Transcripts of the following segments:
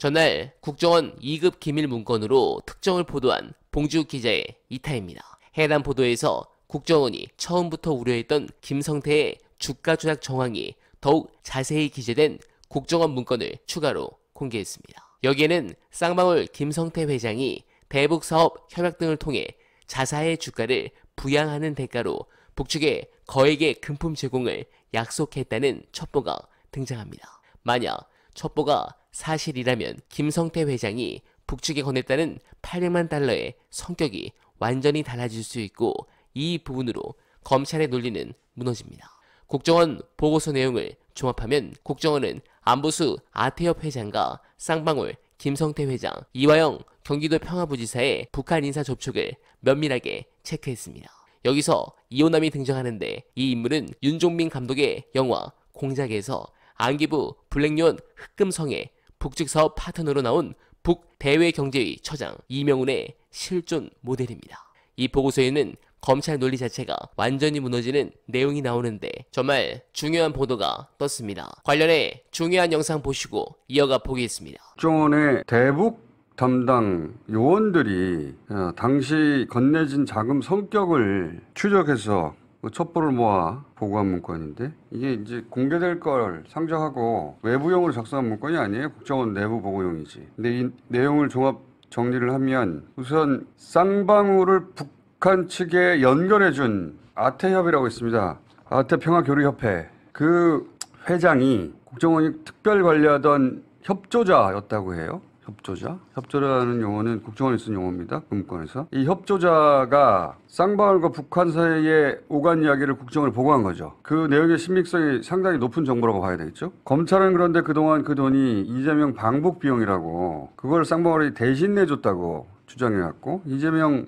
전날 국정원 2급 기밀 문건으로 특정을 보도한 봉주 기자의 이탈입니다. 해당 보도에서 국정원이 처음부터 우려했던 김성태의 주가 조작 정황이 더욱 자세히 기재된 국정원 문건을 추가로 공개했습니다. 여기에는 쌍방울 김성태 회장이 대북 사업 협약 등을 통해 자사의 주가를 부양하는 대가로 북측에 거액의 금품 제공을 약속했다는 첩보가 등장합니다. 만약 첩보가 사실이라면 김성태 회장이 북측에 건넸다는 800만 달러의 성격이 완전히 달라질 수 있고 이 부분으로 검찰의 논리는 무너집니다. 국정원 보고서 내용을 종합하면 국정원은 안보수 아태엽 회장과 쌍방울 김성태 회장, 이화영 경기도 평화부지사의 북한 인사 접촉을 면밀하게 체크했습니다. 여기서 이호남이 등장하는데 이 인물은 윤종민 감독의 영화 공작에서 안기부 블랙요원 흑금성의 북측사업 파트너로 나온 북대외경제위 처장 이명훈의 실존 모델입니다. 이 보고서에는 검찰 논리 자체가 완전히 무너지는 내용이 나오는데 정말 중요한 보도가 떴습니다. 관련해 중요한 영상 보시고 이어가 보겠습니다. 정원의 대북 담당 요원들이 어, 당시 건네진 자금 성격을 추적해서 뭐 첩보를 모아 보고한 문건인데 이게 이제 공개될 걸 상정하고 외부용으로 작성한 문건이 아니에요. 국정원 내부 보고용이지. 근데 이 내용을 종합 정리를 하면 우선 쌍방울을 북한 측에 연결해준 아태협이라고 있습니다. 아태평화교류협회 그 회장이 국정원이 특별 관리하던 협조자였다고 해요. 협조자. 협조라는 용어는 국정원이 쓴 용어입니다. 금권에서. 이 협조자가 쌍방울과 북한 사이의 오간 이야기를 국정을 보고한 거죠. 그 내용의 신빙성이 상당히 높은 정보라고 봐야 되겠죠. 검찰은 그런데 그동안 그 돈이 이재명 방북 비용이라고 그걸 쌍방울이 대신 내줬다고 주장해왔고 이재명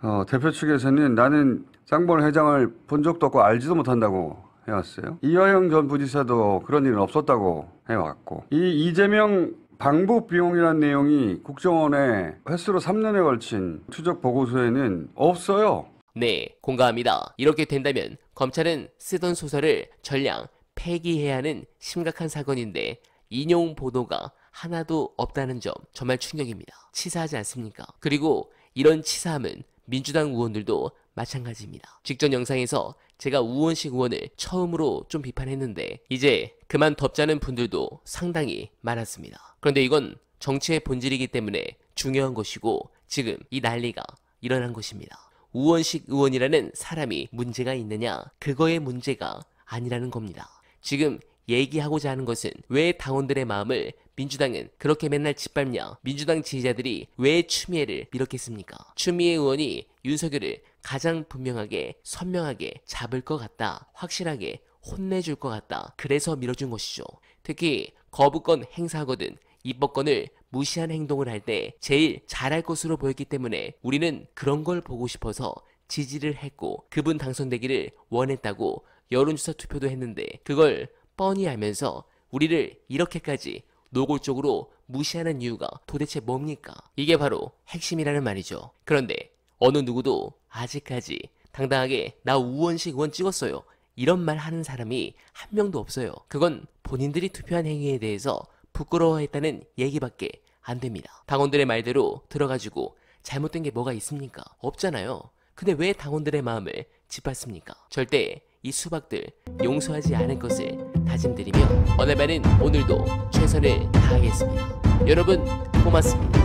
어, 대표 측에서는 나는 쌍방울 회장을 본 적도 없고 알지도 못한다고 해왔어요. 이화영 전 부지사도 그런 일은 없었다고 해왔고 이 이재명 방북 비용이란 내용이 국정원의 횟수로 3년에 걸친 추적 보고서에는 없어요. 네, 공감합니다. 이렇게 된다면 검찰은 쓰던 소설을 전량 폐기해야 하는 심각한 사건인데 인용 보도가 하나도 없다는 점 정말 충격입니다. 치사하지 않습니까? 그리고 이런 치사함은 민주당 의원들도 마찬가지입니다. 직전 영상에서 제가 우원식 의원을 처음으로 좀 비판했는데 이제 그만 덥자는 분들도 상당히 많았습니다. 그런데 이건 정치의 본질이기 때문에 중요한 것이고 지금 이 난리가 일어난 것입니다. 우원식 의원이라는 사람이 문제가 있느냐 그거의 문제가 아니라는 겁니다. 지금 얘기하고자 하는 것은 왜 당원들의 마음을 민주당은 그렇게 맨날 짓밟냐 민주당 지지자들이 왜 추미애를 밀었겠습니까 추미애 의원이 윤석열을 가장 분명하게 선명하게 잡을 것 같다 확실하게 혼내줄 것 같다 그래서 밀어준 것이죠 특히 거부권 행사거든 입법권을 무시한 행동을 할 때 제일 잘할 것으로 보였기 때문에 우리는 그런 걸 보고 싶어서 지지를 했고 그분 당선되기를 원했다고 여론조사 투표도 했는데 그걸 뻔히 알면서 우리를 이렇게까지 노골적으로 무시하는 이유가 도대체 뭡니까? 이게 바로 핵심이라는 말이죠. 그런데 어느 누구도 아직까지 당당하게 나 우원식 의원 찍었어요. 이런 말 하는 사람이 한 명도 없어요. 그건 본인들이 투표한 행위에 대해서 부끄러워했다는 얘기밖에 안 됩니다. 당원들의 말대로 들어가지고 잘못된 게 뭐가 있습니까? 없잖아요. 근데 왜 당원들의 마음을 짓밟습니까? 절대 이 수박들 용서하지 않을 것을 다짐드리며 어나벨은 오늘도 최선을 다하겠습니다. 여러분 고맙습니다.